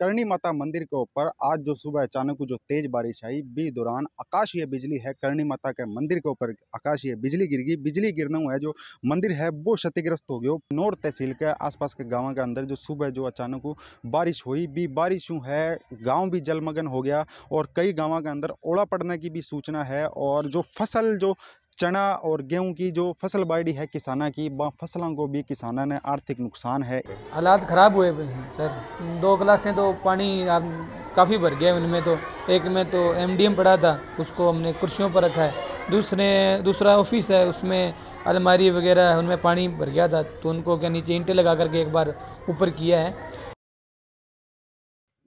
करणी माता मंदिर के ऊपर आज जो सुबह अचानक जो तेज बारिश आई बी दौरान आकाशीय बिजली है करणी माता के मंदिर के ऊपर आकाशीय बिजली गिर गई बिजली गिरना हुआ है जो मंदिर है वो क्षतिग्रस्त हो गया नोर तहसील के आसपास के गाँव के अंदर जो सुबह जो अचानक बारिश हुई भी बारिश है गाँव भी जलमग्न हो गया और कई गाँव के अंदर ओला पड़ने की भी सूचना है और जो फसल जो चना और गेहूं की जो फसल बाड़ी है किसाना की वहाँ फसलों को भी किसाना ने आर्थिक नुकसान है हालात ख़राब हुए सर दो क्लासें तो पानी काफ़ी भर गया उनमें तो एक में तो एमडीएम पड़ा था उसको हमने कुर्सियों पर रखा है दूसरे दूसरा ऑफिस है उसमें अलमारी वगैरह है उनमें पानी भर गया था तो उनको क्या नीचे इंटे लगा करके एक बार ऊपर किया है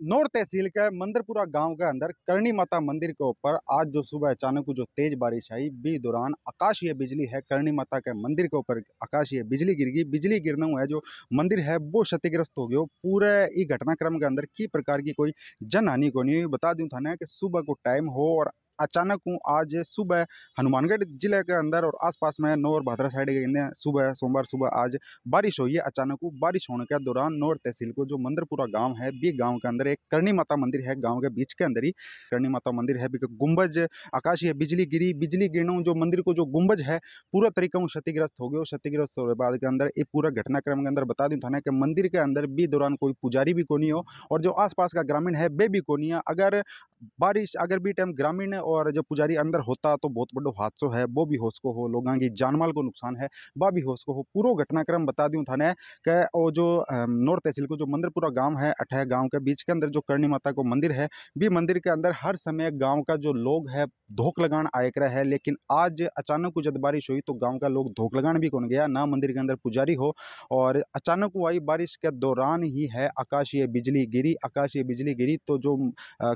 नौर तहसील के मंदिरपुरा गांव के अंदर करणी माता मंदिर के ऊपर आज जो सुबह अचानक जो तेज बारिश आई बी दौरान आकाशीय बिजली है करणी माता के मंदिर के ऊपर आकाशीय बिजली गिर गई बिजली गिरने हुआ है जो मंदिर है वो क्षतिग्रस्त हो गया पूरे ये घटनाक्रम के अंदर की प्रकार की कोई जनहानि को नहीं बता दूँ थाने कि सुबह को टाइम हो और अचानक हूँ आज सुबह हनुमानगढ़ जिले के अंदर और आसपास में नौ और भादरा साइड के सुबह सोमवार सुबह आज बारिश हुई है अचानक वो बारिश होने के दौरान नौर तहसील को जो मंदिरपुरा गाँव है बी गाँव के अंदर एक करणी माता मंदिर है गाँव के बीच के अंदर ही करणी माता मंदिर है गुम्बज आकाशीय बिजली गिरी बिजली गिरणों जो मंदिर को जो गुम्बज है पूरा तरीका हूँ क्षतिग्रस्त हो गया क्षतिग्रस्त होने बाद के अंदर ये पूरा घटनाक्रम के अंदर बता दूँ थाना कि मंदिर के अंदर भी दौरान कोई पुजारी भी को नहीं हो और जो आसपास का ग्रामीण है वे भी को नहीं है अगर बारिश अगर भी टाइम ग्रामीण और और जो पुजारी अंदर होता तो बहुत बड़ो हादसो है वो भी होश को हो लोगों की जानमाल को नुकसान है वह भी होश को हो पूरा घटनाक्रम बता दूँ थाने के और जो नॉर्थ तहसील को जो मंदिरपुरा गाँव है अठह गाँव के बीच के अंदर जो करणी माता को मंदिर है भी मंदिर के अंदर हर समय गाँव का जो लोग है धोख लगान आयकर है लेकिन आज अचानक जब बारिश हुई तो गाँव का लोग धोख लगान भी कौन गया ना मंदिर के अंदर पुजारी हो और अचानक आई बारिश के दौरान ही है आकाशीय बिजली गिरी आकाशीय बिजली गिरी तो जो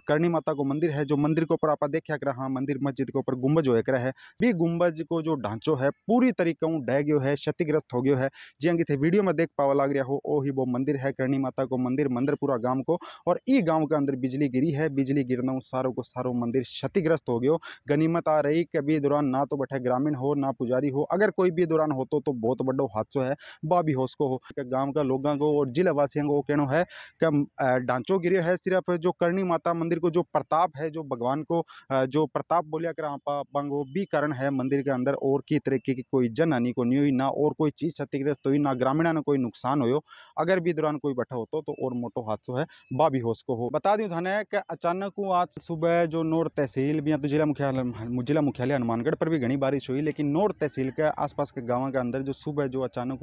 करणी माता को मंदिर है जो मंदिर को ऊपर आप देखा करा हाँ मंदिर मस्जिद के ऊपर गुंबज होया करा है भी गुंबज को जो ढांचो है पूरी तरीके हूँ डह गयो है क्षतिग्रस्त हो गयो है जी अंगित वीडियो में देख पावा लाग रहा हो ओ ही वो मंदिर है करणी माता को मंदिर मंदिर पूरा गाँव को और ई गाँव के अंदर बिजली गिरी है बिजली गिरना हूँ सारो को सारो मंदिर क्षतिग्रस्त हो गयो गनीमत आ रही कभी दौरान ना तो बैठे ग्रामीण हो ना पुजारी हो अगर कोई भी दौरान हो तो, बहुत बड़ो हादसों है बा भी हो सको हो गाँव का लोगों को और जिला वासियों को कहना है कि ढांचो गिरे है सिर्फ जो करणी माता मंदिर को जो प्रताप है जो भगवान को जो प्रताप बोलिया ग्राम पापांगो भी कारण है मंदिर के अंदर और की तरीके की कोई जनहानि को नहीं हुई ना और कोई चीज़ क्षतिग्रस्त हुई ना ग्रामीणा ने कोई नुकसान हो अगर भी दौरान कोई बैठा हो तो, और मोटो हादसो है बाबी होश को हो बता दूँ थाने कि अचानक आज सुबह जो नोर तहसील भी तो जिला मुख्यालय जिला मुख्यालय हनुमानगढ़ पर भी घनी बारिश हुई लेकिन नोर तहसील के आसपास के गाँव के अंदर जो सुबह जो अचानक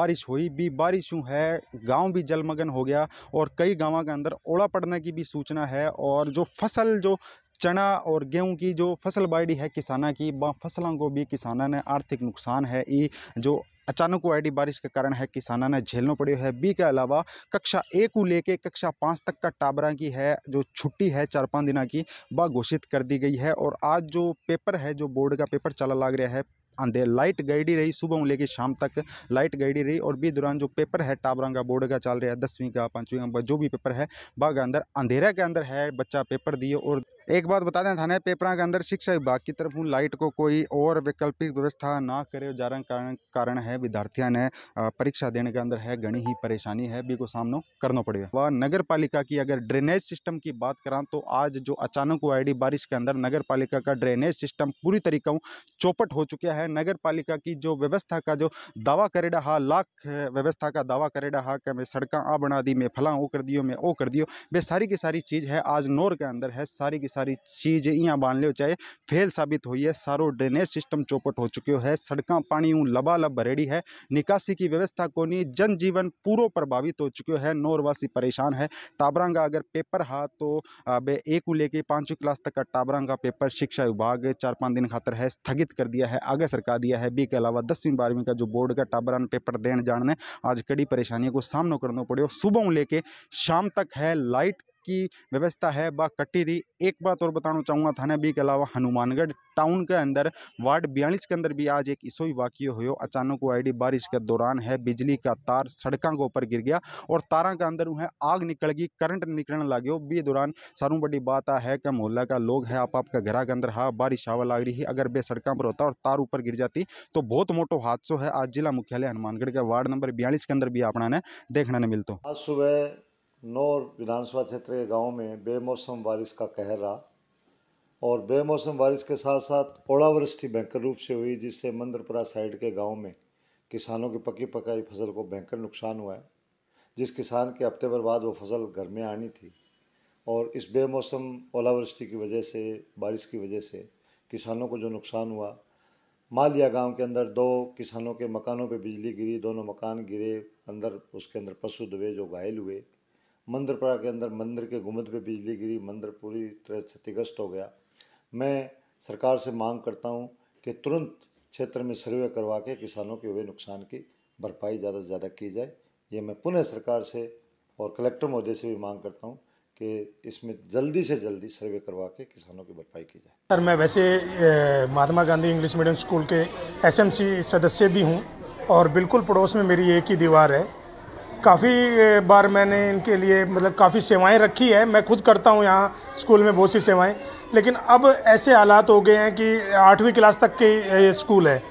बारिश हुई भी बारिश है गाँव भी जलमग्न हो गया और कई गाँव के अंदर ओला पड़ने की भी सूचना है और जो फसल जो चना और गेहूं की जो फसल बाड़ी है किसाना की व फसलों को भी किसाना ने आर्थिक नुकसान है ई जो अचानक आई बारिश के कारण है किसानों ने झेलना पड़े है बी के अलावा कक्षा एक को लेके कक्षा पाँच तक का टाबरा की है जो छुट्टी है चार पाँच दिना की वह घोषित कर दी गई है और आज जो पेपर है जो बोर्ड का पेपर चला लग रहा है अंधे लाइट गई रही सुबह लेके शाम तक लाइट गई रही और भी दौरान जो पेपर है टाबरा का बोर्ड का चल रहा है दसवीं का पाँचवीं का जो भी पेपर है बाग अंदर अंधेरा के अंदर है बच्चा पेपर दिए और एक बात बता दें थाने पेपर के अंदर शिक्षा विभाग की तरफ लाइट को कोई और वैकल्पिक व्यवस्था ना करे जा कारण कारण है विद्यार्थियों ने परीक्षा देने के अंदर है घनी ही परेशानी है बी को सामना करना पड़ेगा वह नगर पालिका की अगर ड्रेनेज सिस्टम की बात करा तो आज जो अचानक हुआ आई बारिश के अंदर नगर पालिका का ड्रेनेज सिस्टम पूरी तरीका चौपट हो चुका है नगर पालिका की जो व्यवस्था का जो दावा करे रहा लाख व्यवस्था का दावा करे रहा कि मैं सड़क आ बना दी मैं फला वो कर दियो मैं वो कर दियो वे सारी की सारी चीज़ है आज नोर के अंदर है सारी की सारी सारी चीज़ इं बन लो चाहे फेल साबित हुई है सारो ड्रेनेज सिस्टम चौपट हो चुको है सड़क पानी हूँ लबालब भरेड़ी है निकासी की व्यवस्था को नहीं जनजीवन पूरा प्रभावित हो चुको है नौरवासी परेशान है टाबरंगा अगर पेपर हा तो बे एक को लेके पांचवी क्लास तक का टाबरंगा पेपर शिक्षा विभाग चार पाँच दिन खातर है स्थगित कर दिया है आगे सरका दिया है बी के अलावा दसवीं बारहवीं का जो बोर्ड का टाबरान पेपर देने जाने आज कड़ी परेशानियों को सामना करना पड़े सुबह लेके शाम तक है लाइट की व्यवस्था है वह कटी रही एक बात और बताना चाहूँगा थाना बी के अलावा हनुमानगढ़ टाउन के अंदर वार्ड बयालीस के अंदर भी आज एक ईसोई वाक्य हो अचानक वो आईडी बारिश के दौरान है बिजली का तार सड़कों के ऊपर गिर गया और तारा के अंदर वह आग निकल गई करंट निकलने लगे बी दौरान सारू बड़ी बात आ है कि मोहल्ला का लोग है आप आपका घर के अंदर हाँ बारिश हवा लग रही है अगर बे सड़कों पर होता और तार ऊपर गिर जाती तो बहुत मोटो हादसों है आज जिला मुख्यालय हनुमानगढ़ के वार्ड नंबर बयालीस के अंदर भी अपना ने देखने मिलते आज सुबह नौर विधानसभा क्षेत्र के गाँव में बेमौसम बारिश का कहर रहा और बेमौसम बारिश के साथ साथ ओलावृष्टि भयंकर रूप से हुई जिससे मंदरपुरा साइड के गाँव में किसानों की पकी पकाई फसल को भयंकर नुकसान हुआ है जिस किसान के हफ्ते भर बाद वो फसल घर में आनी थी और इस बेमौसम ओलावृष्टि की वजह से बारिश की वजह से किसानों को जो नुकसान हुआ मालिया गांव के अंदर दो किसानों के मकानों पे बिजली गिरी दोनों मकान गिरे अंदर उसके अंदर पशु दबे जो घायल हुए मंदिरपुरा के अंदर मंदिर के गुमद पे बिजली गिरी मंदिर पूरी तरह क्षतिग्रस्त हो गया मैं सरकार से मांग करता हूँ कि तुरंत क्षेत्र में सर्वे करवा के किसानों के हुए नुकसान की भरपाई ज़्यादा से ज़्यादा की जाए ये मैं पुनः सरकार से और कलेक्टर महोदय से भी मांग करता हूँ कि इसमें जल्दी से जल्दी सर्वे करवा के किसानों की भरपाई की जाए सर मैं वैसे Mahatma Gandhi English medium school के एसएमसी सदस्य भी हूँ और बिल्कुल पड़ोस में मेरी एक ही दीवार है काफ़ी बार मैंने इनके लिए मतलब काफ़ी सेवाएं रखी है मैं खुद करता हूं यहाँ स्कूल में बहुत सी सेवाएं लेकिन अब ऐसे हालात हो गए हैं कि आठवीं क्लास तक के ये स्कूल है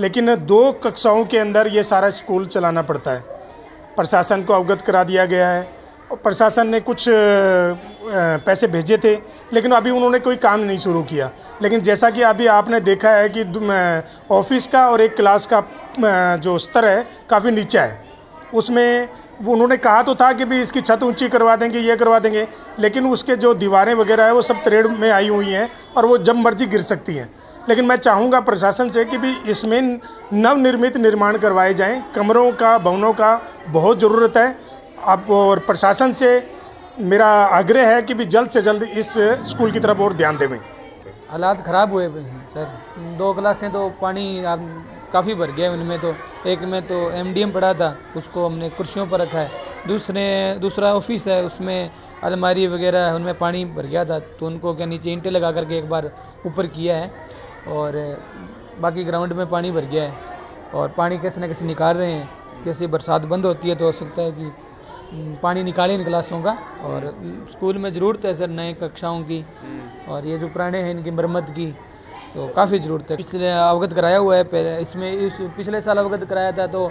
लेकिन दो कक्षाओं के अंदर ये सारा स्कूल चलाना पड़ता है प्रशासन को अवगत करा दिया गया है प्रशासन ने कुछ पैसे भेजे थे लेकिन अभी उन्होंने कोई काम नहीं शुरू किया लेकिन जैसा कि अभी आपने देखा है कि ऑफिस का और एक क्लास का जो स्तर है काफ़ी नीचा है उसमें उन्होंने कहा तो था कि भी इसकी छत ऊंची करवा देंगे ये करवा देंगे लेकिन उसके जो दीवारें वगैरह है वो सब त्रेड़ में आई हुई हैं और वो जब मर्जी गिर सकती हैं लेकिन मैं चाहूँगा प्रशासन से कि भी इसमें नवनिर्मित निर्माण करवाए जाएँ कमरों का भवनों का बहुत ज़रूरत है आप और प्रशासन से मेरा आग्रह है कि भी जल्द से जल्द इस स्कूल की तरफ और ध्यान देवें हालात ख़राब हुए हैं सर दो क्लासें तो पानी काफ़ी भर गया उनमें तो एक में तो एम पढ़ा था उसको हमने कुर्सियों पर रखा है दूसरे दूसरा ऑफिस है उसमें अलमारी वगैरह है उनमें पानी भर गया था तो उनको क्या नीचे इंटे लगा करके एक बार ऊपर किया है और बाकी ग्राउंड में पानी भर गया है और पानी कैसे ना कैसे निकाल रहे हैं जैसे बरसात बंद होती है तो हो सकता है कि पानी निकाले इन क्लासों का और हम्म। स्कूल में ज़रूरत है सर नए कक्षाओं की हम्म। और ये जो पुराने हैं इनकी मरम्मत की तो काफ़ी ज़रूरत है पिछले अवगत कराया हुआ है पहले इसमें इस पिछले साल अवगत कराया था तो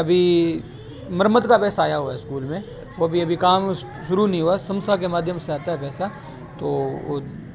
अभी मरम्मत का पैसा आया हुआ है स्कूल में वो भी अभी काम शुरू नहीं हुआ समसा के माध्यम से आता है पैसा तो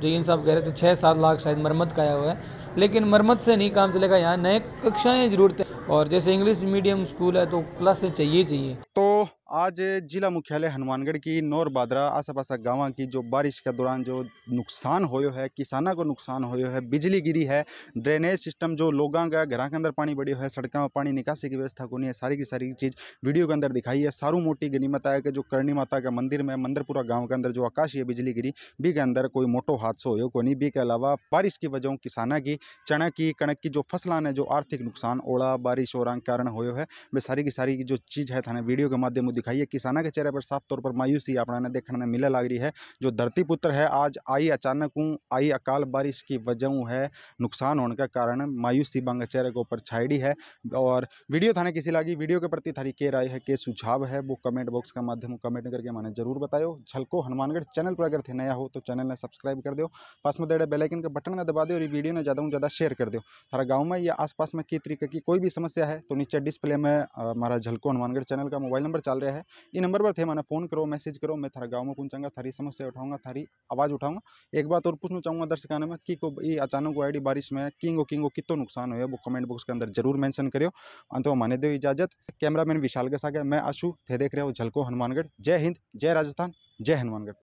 जयन साहब कह रहे थे छः सात लाख शायद मरम्मत का आया हुआ है लेकिन मरम्मत से नहीं काम चलेगा यहाँ नए कक्षाएँ जरूरत है और जैसे इंग्लिश मीडियम स्कूल है तो क्लासें चाहिए चाहिए तो आज जिला मुख्यालय हनुमानगढ़ की नौर बादरा आसा पासा गाँव की जो बारिश के दौरान जो नुकसान हो है किसानों को नुकसान हो है बिजली गिरी है ड्रेनेज सिस्टम जो लोगों का घर के अंदर पानी बढ़ियो है सड़कों में पानी निकासी की व्यवस्था को नहीं है सारी की सारी चीज़ वीडियो के अंदर दिखाई है सारू मोटी गनीमत आया कि जो करणी माता के मंदिर में मंदिरपुरा गाँव के अंदर जो आकाशीय बिजली गिरी बी के अंदर कोई मोटो हादसा हो को नहीं बी के अलावा बारिश की वजह किसाना की चना की कणक की जो फसलान है जो आर्थिक नुकसान ओला बारिश और कारण हो है वे सारी की सारी जो चीज़ है थाने वीडियो के माध्यम दिखाई है किसाना के चेहरे पर साफ तौर पर मायूसी अपना देखने में मिले लग रही है जो धरती पुत्र है आज आई अचानक हूँ आई अकाल बारिश की वजह है नुकसान होने का कारण मायूसी बंग चेहरे के ऊपर छायड़ी है और वीडियो थाने किसी लागी वीडियो के प्रति थारी के राय है के सुझाव है वो कमेंट बॉक्स के माध्यम कमेंट करके मैंने जरूर बताओ झलको हनुमानगढ़ चैनल पर अगर थे नया हो तो चैनल ने सब्सक्राइब कर दो पास में दे बेलाइकन का बटन ना दबा दो और वीडियो ने ज़्यादा ज़्यादा शेयर कर दो थारा गाँव में या आसपास में किस तरीके की कोई भी समस्या है तो नीचे डिस्प्ले में हमारा झलको हनुमानगढ़ चैनल का मोबाइल नंबर चल रहा है गया है ये नंबर पर थे माना फ़ोन करो मैसेज करो मैं थारा गाँव में पहुँचाऊँगा थारी समस्या उठाऊंगा थारी आवाज़ उठाऊंगा एक बात और पूछना चाहूँगा दर्शक आने में कि को ये अचानक आई बारिश में किंगो किंगो कितो नुकसान हुआ वो कमेंट बॉक्स के अंदर जरूर मैंशन करो अंत में माने दो इजाजत कैमरामैन विशाल के साथ मैं आशू थे देख रहे हो झलको हनुमानगढ़ जय हिंद जय राजस्थान जय हनुमानगढ़